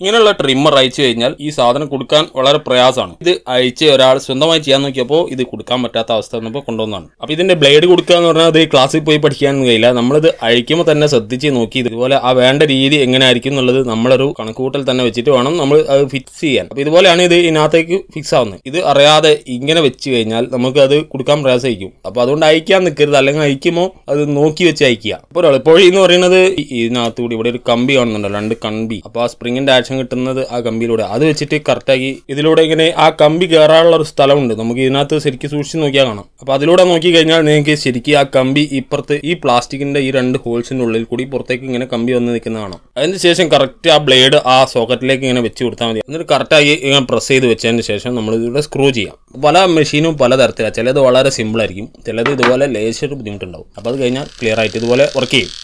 ഇങ്ങനെയുള്ള ട്രിമ്മർ അയച്ചു കഴിഞ്ഞാൽ ഈ സാധനം കൊടുക്കാൻ വളരെ പ്രയാസമാണ് ഇത് അയച്ച് ഒരാൾ സ്വന്തമായി ചെയ്യാൻ നോക്കിയപ്പോൾ ഇത് കൊടുക്കാൻ പറ്റാത്ത അവസ്ഥ വന്നപ്പോൾ കൊണ്ടുവന്നതാണ് അപ്പോൾ ഇതിന്റെ ബ്ലേഡ് കൊടുക്കുക എന്ന് പറഞ്ഞാൽ അത് ക്ലാസ്സിൽ പോയി പഠിക്കാനൊന്നും കഴിയില്ല നമ്മളിത് അഴിക്കുമ്പോൾ തന്നെ ശ്രദ്ധിച്ച് നോക്കി ഇതുപോലെ ആ വേണ്ട രീതി എങ്ങനെ ആയിരിക്കും എന്നുള്ളത് നമ്മളൊരു കണക്കുകൂട്ടൽ തന്നെ വെച്ചിട്ട് വേണം നമ്മൾ അത് ഫിക്സ് ചെയ്യാൻ അപ്പോൾ ഇതുപോലെയാണ് ഇത് ഇതിനകത്തേക്ക് ഫിക്സ് ആവുന്നത് ഇത് അറിയാതെ ഇങ്ങനെ വെച്ച് കഴിഞ്ഞാൽ നമുക്ക് അത് കൊടുക്കാൻ പ്രയാസമായിരിക്കും അപ്പോൾ അതുകൊണ്ട് അയക്കാൻ നിൽക്കരുത് അല്ലെങ്കിൽ അയക്കുമോ അത് നോക്കി വെച്ച് അയക്കുക അപ്പോൾ എളുപ്പവഴി എന്ന് പറയുന്നത് ഇതിനകത്തുകൂടി ഇവിടെ ഒരു കമ്പി കാണുന്നുണ്ടല്ലോ രണ്ട് കമ്പി അപ്പോൾ ആ സ്പ്രിങ്ങിൻ്റെ കാഴ്ച കിട്ടുന്നത് ആ കമ്പിയിലൂടെ അത് വെച്ചിട്ട് കറക്റ്റാക്കി ഇതിലൂടെ ഇങ്ങനെ ആ കമ്പി കയറാനുള്ള ഒരു സ്ഥലമുണ്ട് നമുക്ക് ഇതിനകത്ത് ശരിക്കും സൂക്ഷിച്ച് നോക്കിയാൽ കാണാം അപ്പോൾ അതിലൂടെ നോക്കി കഴിഞ്ഞാൽ നിങ്ങൾക്ക് ശരിക്കും ആ കമ്പി ഇപ്പുറത്ത് ഈ പ്ലാസ്റ്റിക്കിൻ്റെ ഈ രണ്ട് ഹോൾസിൻ്റെ ഉള്ളിൽ കൂടി പുറത്തേക്ക് ഇങ്ങനെ കമ്പി വന്ന് നിൽക്കുന്ന കാണാം അതിന് ശേഷം കറക്റ്റ് ആ ബ്ലേഡ് ആ സോക്കറ്റിലേക്ക് ഇങ്ങനെ വെച്ച് കൊടുത്താൽ മതി എന്നിട്ട് കറക്റ്റായി ഇങ്ങനെ പ്രസ് ചെയ്ത് വെച്ചതിന് ശേഷം നമ്മൾ ഇതിലൂടെ സ്ക്രൂ ചെയ്യാം പല മെഷീനും പല തരത്തിലാണ് ചിലത് വളരെ സിമ്പിളായിരിക്കും ചിലത് ഇതുപോലെ ലേശം ബുദ്ധിമുട്ടുണ്ടാവും അപ്പോൾ അത് കഴിഞ്ഞാൽ ക്ലിയർ ആയിട്ട് ഇതുപോലെ വർക്ക് ചെയ്യും